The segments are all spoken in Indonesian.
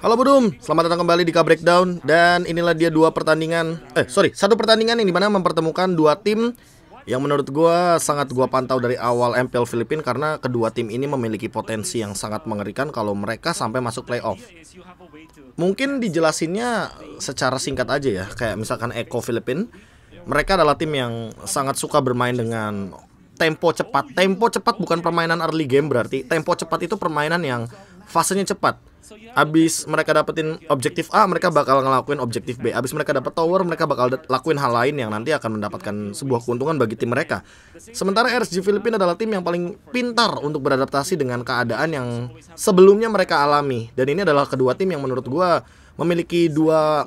Halo Budum, selamat datang kembali di K-Breakdown Dan inilah dia dua pertandingan Eh sorry, satu pertandingan yang dimana mempertemukan dua tim Yang menurut gue sangat gue pantau dari awal MPL Filipina Karena kedua tim ini memiliki potensi yang sangat mengerikan Kalau mereka sampai masuk playoff Mungkin dijelasinnya secara singkat aja ya Kayak misalkan Eko Filipina Mereka adalah tim yang sangat suka bermain dengan tempo cepat Tempo cepat bukan permainan early game berarti Tempo cepat itu permainan yang fasenya cepat abis mereka dapetin objektif A mereka bakal ngelakuin objektif B abis mereka dapet tower mereka bakal lakuin hal lain yang nanti akan mendapatkan sebuah keuntungan bagi tim mereka sementara RSG Filipina adalah tim yang paling pintar untuk beradaptasi dengan keadaan yang sebelumnya mereka alami dan ini adalah kedua tim yang menurut gue memiliki dua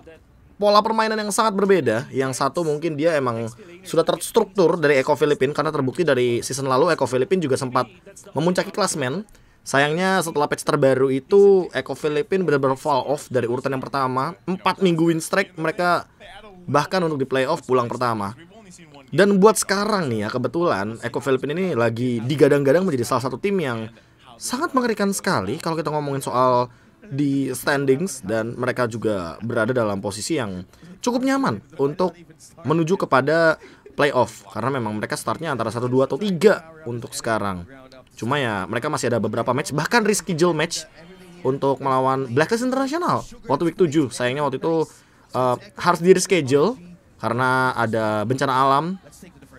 pola permainan yang sangat berbeda yang satu mungkin dia emang sudah terstruktur dari Eko Filipin karena terbukti dari season lalu Eko Filipin juga sempat memuncaki klasmen Sayangnya setelah patch terbaru itu Eco Filipin benar-benar fall off dari urutan yang pertama. empat minggu win streak mereka bahkan untuk di playoff pulang pertama. Dan buat sekarang nih ya kebetulan Eco Filipin ini lagi digadang-gadang menjadi salah satu tim yang sangat mengerikan sekali kalau kita ngomongin soal di standings dan mereka juga berada dalam posisi yang cukup nyaman untuk menuju kepada playoff karena memang mereka startnya antara 1 2 atau 3 untuk sekarang. Cuma ya mereka masih ada beberapa match bahkan reschedule match untuk melawan Blacklist International waktu week 7. Sayangnya waktu itu uh, harus di reschedule karena ada bencana alam,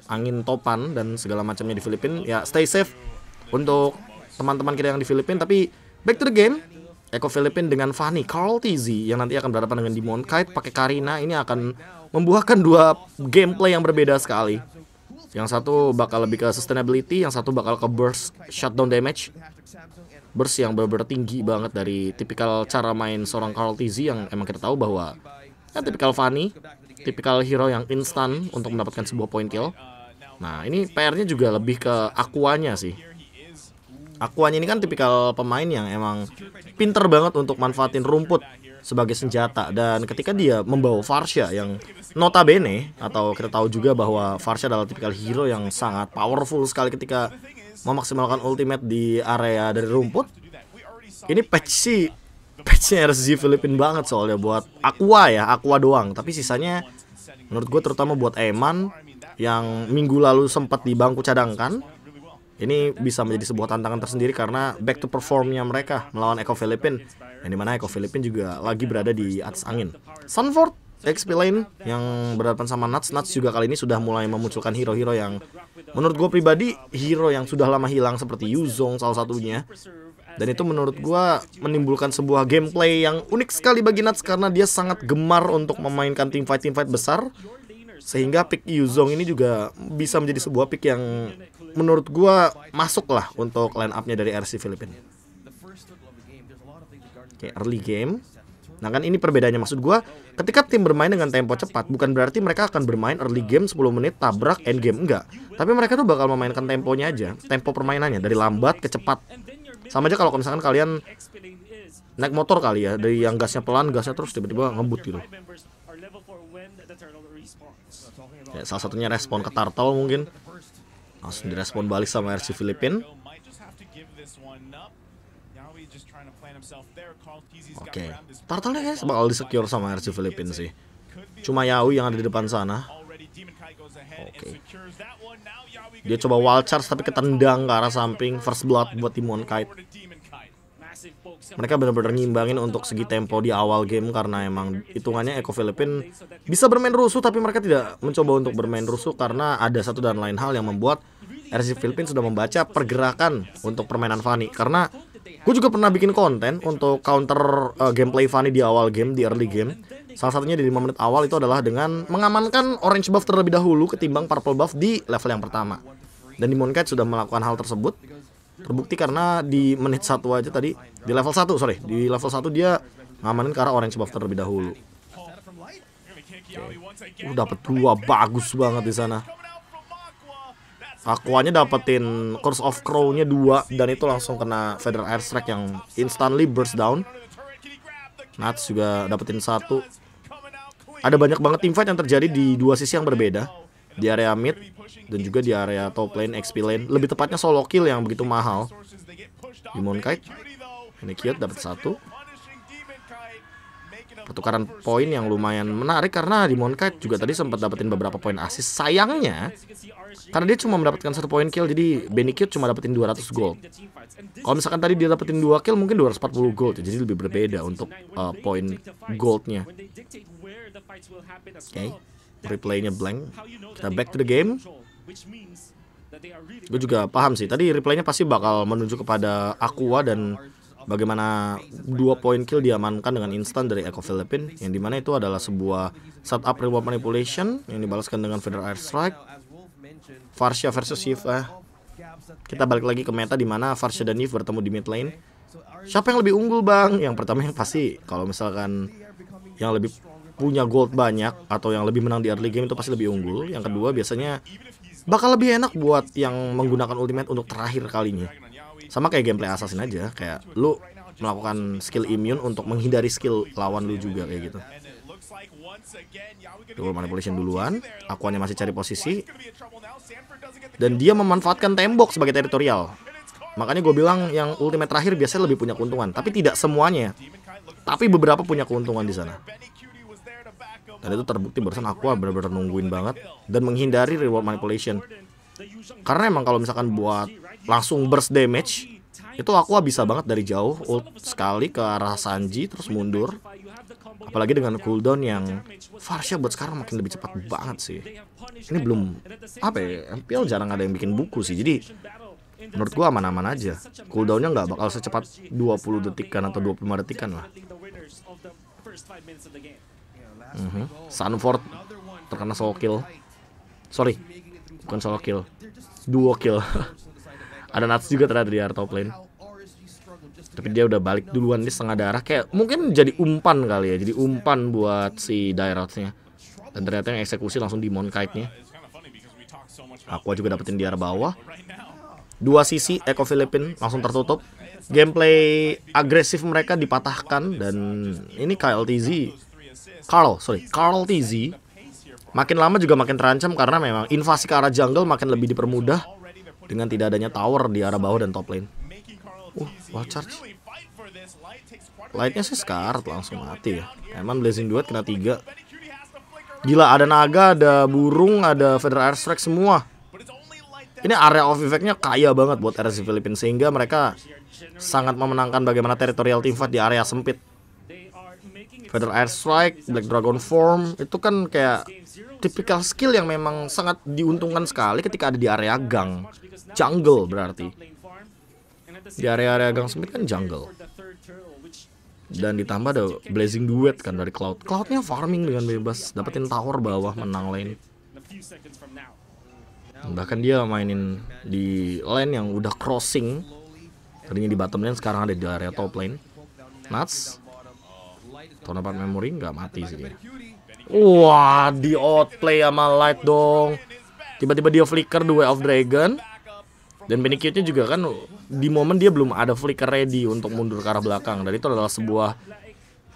angin topan dan segala macamnya di Filipina. Ya stay safe untuk teman-teman kita yang di Filipina tapi back to the game. Eko Filipina dengan Fanny Carl TZ yang nanti akan berhadapan dengan Demon Kite pakai Karina ini akan membuahkan dua gameplay yang berbeda sekali. Yang satu bakal lebih ke sustainability, yang satu bakal ke burst shutdown damage. Burst yang benar-benar tinggi banget dari tipikal cara main seorang Carl Tizzy yang emang kita tahu bahwa ya, tipikal Fanny, tipikal hero yang instan untuk mendapatkan sebuah point kill. Nah, ini PR-nya juga lebih ke Aquanya sih. Aquanya ini kan tipikal pemain yang emang pinter banget untuk manfaatin rumput sebagai senjata dan ketika dia membawa Farsha yang notabene atau kita tahu juga bahwa Farsha adalah tipikal hero yang sangat powerful sekali ketika memaksimalkan ultimate di area dari rumput ini patch sih patchnya RZ Filipin banget soalnya buat Aqua ya Aqua doang tapi sisanya menurut gue terutama buat Eman yang minggu lalu sempat di bangku cadangkan ini bisa menjadi sebuah tantangan tersendiri karena back to performnya mereka melawan Eko Filipin yang dimana Eko Filipin juga lagi berada di atas angin. Sunford, XP Lane yang berhadapan sama Nuts Nuts juga kali ini sudah mulai memunculkan hero-hero yang menurut gue pribadi hero yang sudah lama hilang seperti Yuzong salah satunya dan itu menurut gue menimbulkan sebuah gameplay yang unik sekali bagi Nuts karena dia sangat gemar untuk memainkan team fight team fight besar sehingga pick Yuzong ini juga bisa menjadi sebuah pick yang menurut gue masuk lah untuk line upnya dari RC Filipina. Kayak early game. Nah kan ini perbedaannya maksud gue ketika tim bermain dengan tempo cepat bukan berarti mereka akan bermain early game 10 menit tabrak end game enggak tapi mereka tuh bakal memainkan temponya aja tempo permainannya dari lambat ke cepat sama aja kalau misalkan kalian naik motor kali ya dari yang gasnya pelan gasnya terus tiba-tiba ngebut gitu ya, salah satunya respon ke Tartal mungkin langsung direspon balik sama RC Filipin Oke. Okay. Turtle bakal secure sama RC Filipin sih. Cuma Yahweh yang ada di depan sana. Oke. Okay. Dia coba wild charge tapi ketendang ke arah samping. First blood buat Timon Kite. Mereka benar-benar ngimbangin untuk segi tempo di awal game karena emang hitungannya Eko Filipin bisa bermain rusuh tapi mereka tidak mencoba untuk bermain rusuh karena ada satu dan lain hal yang membuat RC Filipin sudah membaca pergerakan untuk permainan Fani karena Gue juga pernah bikin konten untuk counter uh, gameplay Fanny di awal game, di early game. Salah satunya di 5 menit awal itu adalah dengan mengamankan orange buff terlebih dahulu ketimbang purple buff di level yang pertama. Dan di Mooncat sudah melakukan hal tersebut. Terbukti karena di menit satu aja tadi, di level 1, sorry, di level 1 dia ngamanin ke arah orange buff terlebih dahulu. Okay. Uh, dapat dua bagus banget di sana. Aquanya dapetin Curse of Crow-nya 2 dan itu langsung kena Federal Airstrike yang instantly burst down. Nats juga dapetin satu. Ada banyak banget fight yang terjadi di dua sisi yang berbeda. Di area mid dan juga di area top lane, XP lane. Lebih tepatnya solo kill yang begitu mahal. Demon Kite. Ini cute, dapet satu pertukaran poin yang lumayan menarik karena di Monkai juga tadi sempat dapetin beberapa poin assist Sayangnya karena dia cuma mendapatkan satu poin kill jadi Benny Cute cuma dapetin 200 gold. Kalau misalkan tadi dia dapetin 2 kill mungkin 240 gold jadi lebih berbeda untuk uh, poin goldnya. Oke, okay. replaynya blank. Kita back to the game. Gue juga paham sih, tadi replaynya pasti bakal menuju kepada Aqua dan bagaimana dua poin kill diamankan dengan instan dari Echo Philippine yang dimana itu adalah sebuah setup reward manipulation yang dibalaskan dengan Air Strike. Farsha versus Yves eh. kita balik lagi ke meta dimana Farsha dan Yves bertemu di mid lane siapa yang lebih unggul bang yang pertama yang pasti kalau misalkan yang lebih punya gold banyak atau yang lebih menang di early game itu pasti lebih unggul yang kedua biasanya bakal lebih enak buat yang menggunakan ultimate untuk terakhir kalinya sama kayak gameplay assassin aja kayak lu melakukan skill immune untuk menghindari skill lawan lu juga kayak gitu reward manipulation duluan Akuannya masih cari posisi Dan dia memanfaatkan tembok sebagai teritorial Makanya gue bilang yang ultimate terakhir biasanya lebih punya keuntungan Tapi tidak semuanya Tapi beberapa punya keuntungan di sana Dan itu terbukti barusan Aqua benar-benar nungguin banget Dan menghindari reward manipulation Karena emang kalau misalkan buat langsung burst damage itu aku bisa banget dari jauh ult sekali ke arah Sanji terus mundur apalagi dengan cooldown yang Farsha buat sekarang makin lebih cepat banget sih ini belum apa ya MPL jarang ada yang bikin buku sih jadi menurut gua aman-aman aja cooldownnya nggak bakal secepat 20 detikan atau 25 detikan lah mm -hmm. Sanford terkena solo kill sorry bukan solo kill duo kill Ada Nats juga ternyata di air top lane. Tapi dia udah balik duluan dia setengah darah kayak mungkin jadi umpan kali ya. Jadi umpan buat si Dairotnya. Dan ternyata yang eksekusi langsung di Monkite-nya. Aku juga dapetin di arah bawah. Dua sisi eco Filipin langsung tertutup. Gameplay agresif mereka dipatahkan dan ini TZ Carl, sorry, Carl TZ makin lama juga makin terancam karena memang invasi ke arah jungle makin lebih dipermudah dengan tidak adanya tower di arah bawah dan top lane. Uh, wah charge. Lightnya sih sekarat langsung mati ya. emang Blazing Duet kena tiga. Gila, ada naga, ada burung, ada Feather Airstrike semua. Ini area of effectnya kaya banget buat RSC Filipina sehingga mereka sangat memenangkan bagaimana teritorial team di area sempit. Feather Airstrike, Black Dragon Form itu kan kayak tipikal skill yang memang sangat diuntungkan sekali ketika ada di area gang. Jungle berarti. Di area-area gang sempit kan jungle. Dan ditambah ada blazing duet kan dari Cloud. Cloudnya farming dengan bebas, dapetin tower bawah menang lane. Bahkan dia mainin di lane yang udah crossing. Tadinya di bottom lane sekarang ada di area top lane. Nuts. Tonapan memory nggak mati sih dia. Wah, di outplay sama Light dong. Tiba-tiba dia flicker the Way of Dragon. Dan penicute juga kan di momen dia belum ada flicker ready untuk mundur ke arah belakang. Dan itu adalah sebuah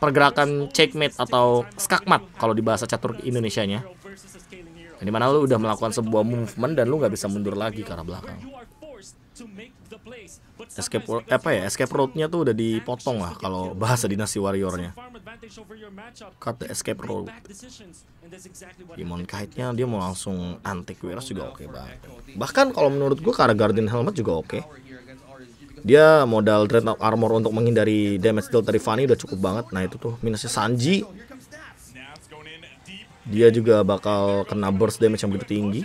pergerakan checkmate atau skakmat kalau di bahasa catur Indonesia-nya. nya. dimana lu udah melakukan sebuah movement dan lu nggak bisa mundur lagi ke arah belakang. Escape apa ya escape route nya tuh udah dipotong lah kalau bahasa dinasti warrior nya. Cut escape roll. Demon Kite-nya dia mau langsung antik virus juga oke okay banget. Bahkan kalau menurut gue karena Guardian Helmet juga oke. Okay. Dia modal Dreadnought Armor untuk menghindari damage deal dari Fanny udah cukup banget. Nah itu tuh minusnya Sanji. Dia juga bakal kena burst damage yang begitu tinggi.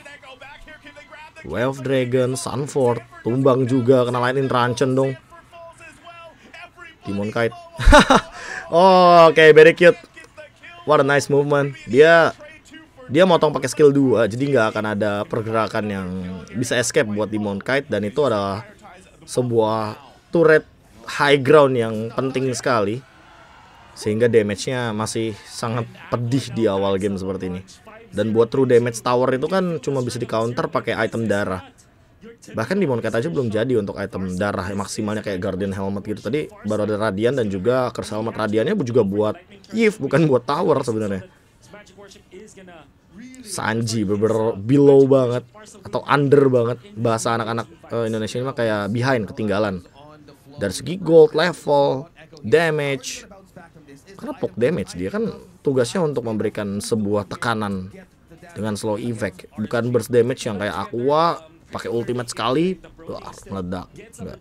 Wave Dragon, Sunford, tumbang juga, kena Lightning rancen dong. Demon Kite. oh, oke, okay, very cute. What a nice movement. Dia dia motong pakai skill 2, jadi nggak akan ada pergerakan yang bisa escape buat Demon Kite dan itu adalah sebuah turret high ground yang penting sekali. Sehingga damage-nya masih sangat pedih di awal game seperti ini. Dan buat true damage tower itu kan cuma bisa di counter pakai item darah bahkan di Moncat aja belum jadi untuk item darah maksimalnya kayak Guardian Helmet gitu tadi baru ada Radian dan juga Curse Helmet Radiannya juga buat yif bukan buat Tower sebenarnya Sanji bener-bener below banget atau under banget bahasa anak-anak uh, Indonesia ini mah kayak behind ketinggalan dari segi gold level damage karena pok damage dia kan tugasnya untuk memberikan sebuah tekanan dengan slow effect bukan burst damage yang kayak aqua pakai ultimate sekali wah meledak enggak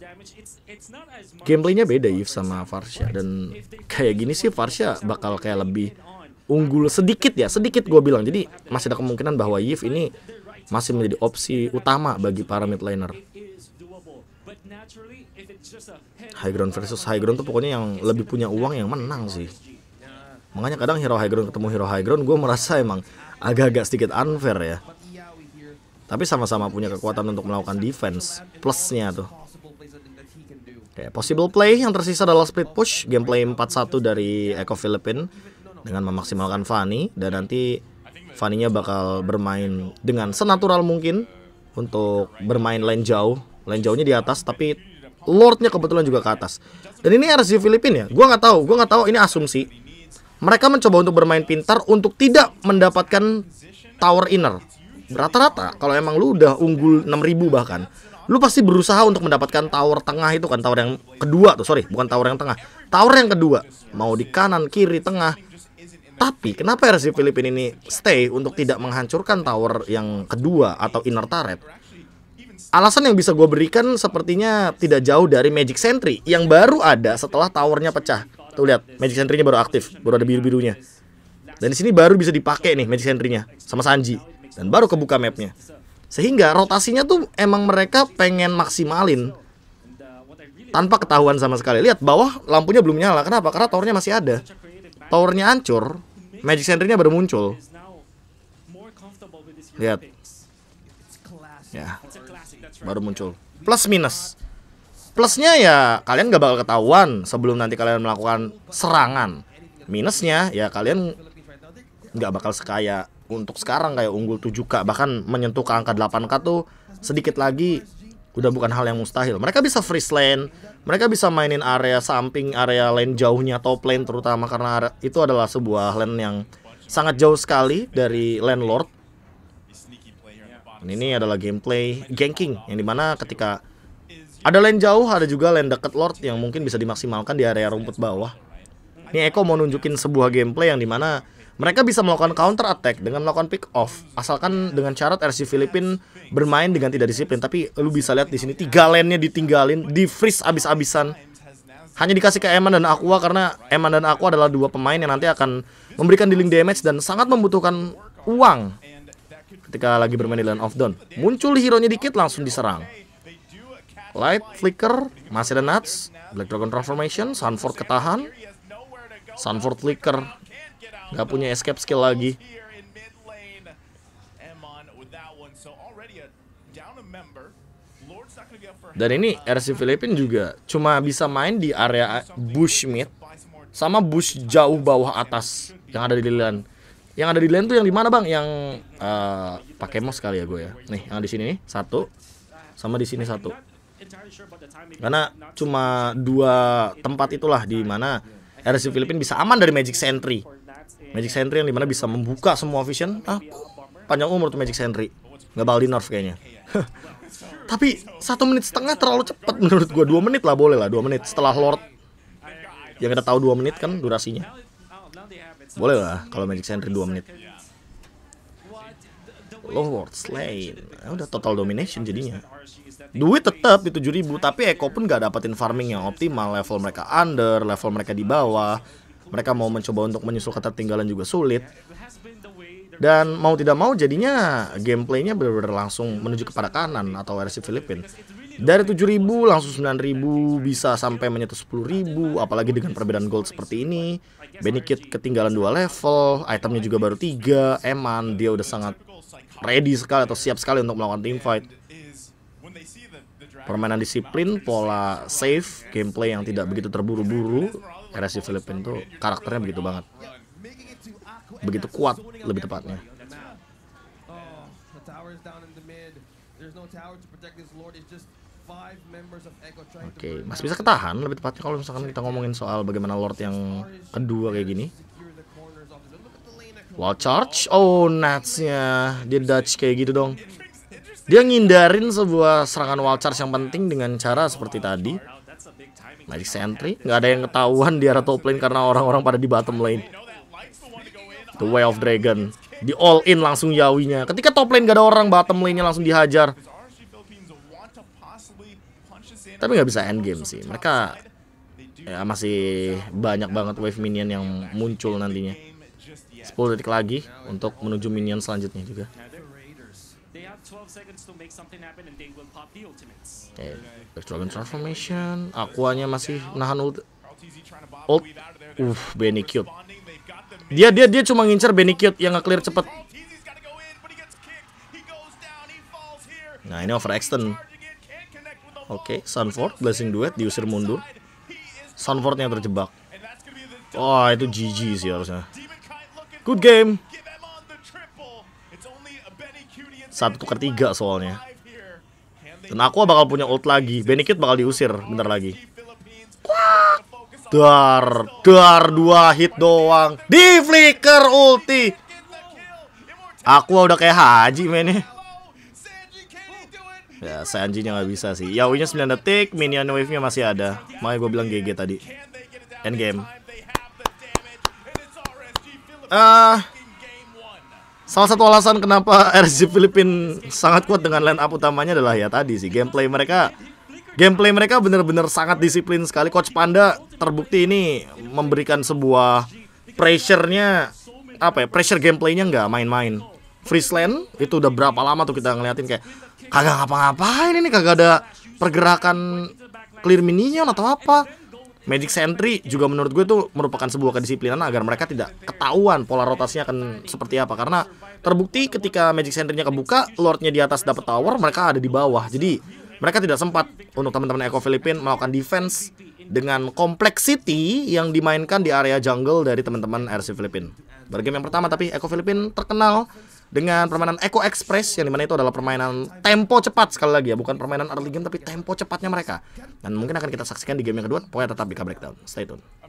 gameplaynya beda Yves sama Farsha dan kayak gini sih Farsha bakal kayak lebih unggul sedikit ya sedikit gue bilang jadi masih ada kemungkinan bahwa Yves ini masih menjadi opsi utama bagi para mid laner high ground versus high ground tuh pokoknya yang lebih punya uang yang menang sih makanya kadang hero high ground ketemu hero high ground gue merasa emang agak-agak sedikit unfair ya tapi sama-sama punya kekuatan untuk melakukan defense. Plusnya tuh. Oke, possible play yang tersisa adalah split push. Gameplay 4-1 dari Echo Philippine. Dengan memaksimalkan Fanny. Dan nanti Fanny-nya bakal bermain dengan senatural mungkin. Untuk bermain lane jauh. Lane jauhnya di atas. Tapi Lordnya kebetulan juga ke atas. Dan ini RZ Filipina ya. Gua nggak tahu, gue nggak tahu ini asumsi. Mereka mencoba untuk bermain pintar untuk tidak mendapatkan tower inner rata-rata kalau emang lu udah unggul 6000 bahkan lu pasti berusaha untuk mendapatkan tower tengah itu kan tower yang kedua tuh sorry bukan tower yang tengah tower yang kedua mau di kanan kiri tengah tapi kenapa RC Filipin ini stay untuk tidak menghancurkan tower yang kedua atau inner turret alasan yang bisa gue berikan sepertinya tidak jauh dari Magic Sentry yang baru ada setelah towernya pecah tuh lihat Magic Sentry-nya baru aktif baru ada biru-birunya dan di sini baru bisa dipakai nih Magic Sentry-nya sama Sanji dan baru kebuka mapnya sehingga rotasinya tuh emang mereka pengen maksimalin tanpa ketahuan sama sekali lihat bawah lampunya belum nyala kenapa karena towernya masih ada towernya hancur magic centernya baru muncul lihat ya baru muncul plus minus plusnya ya kalian gak bakal ketahuan sebelum nanti kalian melakukan serangan minusnya ya kalian nggak bakal sekaya untuk sekarang kayak unggul 7K bahkan menyentuh ke angka 8K tuh sedikit lagi udah bukan hal yang mustahil. Mereka bisa freeze lane, mereka bisa mainin area samping, area lane jauhnya top lane terutama karena itu adalah sebuah lane yang sangat jauh sekali dari landlord. Dan ini adalah gameplay ganking yang dimana ketika ada lane jauh, ada juga lane deket lord yang mungkin bisa dimaksimalkan di area rumput bawah. Ini Eko mau nunjukin sebuah gameplay yang dimana mereka bisa melakukan counter attack dengan melakukan pick off asalkan dengan syarat RC Filipin bermain dengan tidak disiplin. Tapi lu bisa lihat di sini tiga lane-nya ditinggalin, di freeze abis-abisan. Hanya dikasih ke Eman dan Aqua karena Eman dan Aqua adalah dua pemain yang nanti akan memberikan dealing damage dan sangat membutuhkan uang ketika lagi bermain di Land of Dawn. Muncul hero-nya dikit langsung diserang. Light, Flicker, masih ada Nuts, Black Dragon Transformation, Sunford ketahan, Sunford Flicker Nggak punya escape skill lagi. Dan ini RC Filipin juga cuma bisa main di area bush mid sama bush jauh bawah atas yang ada di Lilan. Yang ada di lane tuh yang di mana bang? Yang uh, pakai mouse kali ya gue ya. Nih yang di sini nih satu sama di sini satu. Karena cuma dua tempat itulah di mana RC Filipin bisa aman dari Magic Sentry. Magic Sentry yang dimana bisa membuka semua vision ah panjang umur tuh Magic Sentry nggak bakal di nerf kayaknya tapi satu menit setengah terlalu cepat menurut gue dua menit lah boleh lah dua menit setelah Lord yang kita tahu dua menit kan durasinya boleh lah kalau Magic Sentry dua menit Lord Slain nah, udah total domination jadinya duit tetap itu 7000 tapi Eko pun gak dapetin farming yang optimal level mereka under level mereka di bawah mereka mau mencoba untuk menyusul ketertinggalan juga sulit dan mau tidak mau jadinya gameplaynya benar-benar langsung menuju kepada kanan atau RC Filipin dari 7000 langsung 9000 bisa sampai menyentuh 10000 apalagi dengan perbedaan gold seperti ini Benikit ketinggalan dua level itemnya juga baru tiga Eman dia udah sangat ready sekali atau siap sekali untuk melakukan team fight permainan disiplin pola safe gameplay yang tidak begitu terburu-buru karena si Filipin tuh karakternya begitu banget begitu kuat lebih tepatnya oh, Oke, okay. masih bisa ketahan lebih tepatnya kalau misalkan kita ngomongin soal bagaimana Lord yang kedua kayak gini. Wall charge, oh natsnya dia Dutch kayak gitu dong. Dia ngindarin sebuah serangan wall charge yang penting dengan cara seperti tadi. Magic Sentry nggak ada yang ketahuan di arah top lane karena orang-orang pada di bottom lane The Way of Dragon Di all in langsung Yawinya Ketika top lane gak ada orang bottom lane-nya langsung dihajar Tapi nggak bisa end game sih Mereka ya, masih banyak banget wave minion yang muncul nantinya 10 detik lagi untuk menuju minion selanjutnya juga. Eh, Dragon Transformation. Aquanya masih nahan ult. Ult. Uh, Benny Cute. Dia dia dia cuma ngincer Benny Cute yang nge-clear cepet. Nah, ini overextend. Oke, okay, Sunford blessing duet diusir mundur. Sunfordnya terjebak. Oh, itu GG sih harusnya. Good game. Satu tukar tiga soalnya. Dan gitu. nah, aku bakal punya ult lagi. Benikit bakal diusir bentar lagi. Dar, dar dua hit doang. Di flicker ulti. Aku udah kayak haji mainnya. Ya, saya anjingnya nggak bisa sih. Yawinya 9 detik, minion wave-nya masih ada. Makanya gue bilang GG tadi. End game. Ah, uh, Salah satu alasan kenapa RC Filipin sangat kuat dengan line up utamanya adalah ya tadi sih gameplay mereka gameplay mereka benar-benar sangat disiplin sekali coach Panda terbukti ini memberikan sebuah pressure-nya apa ya pressure gameplaynya nggak main-main freeland itu udah berapa lama tuh kita ngeliatin kayak kagak ngapa-ngapain ini kagak ada pergerakan clear minion atau apa Magic Sentry juga menurut gue itu merupakan sebuah kedisiplinan agar mereka tidak ketahuan pola rotasinya akan seperti apa karena terbukti ketika Magic Sentry-nya kebuka, Lord-nya di atas dapat tower, mereka ada di bawah. Jadi mereka tidak sempat untuk teman-teman Eco Filipin melakukan defense dengan complexity yang dimainkan di area jungle dari teman-teman RC Filipin. Baru yang pertama tapi Eco Filipin terkenal dengan permainan Eco Express yang dimana itu adalah permainan tempo cepat sekali lagi ya bukan permainan early game tapi tempo cepatnya mereka dan mungkin akan kita saksikan di game yang kedua pokoknya tetap di Breakdown stay tune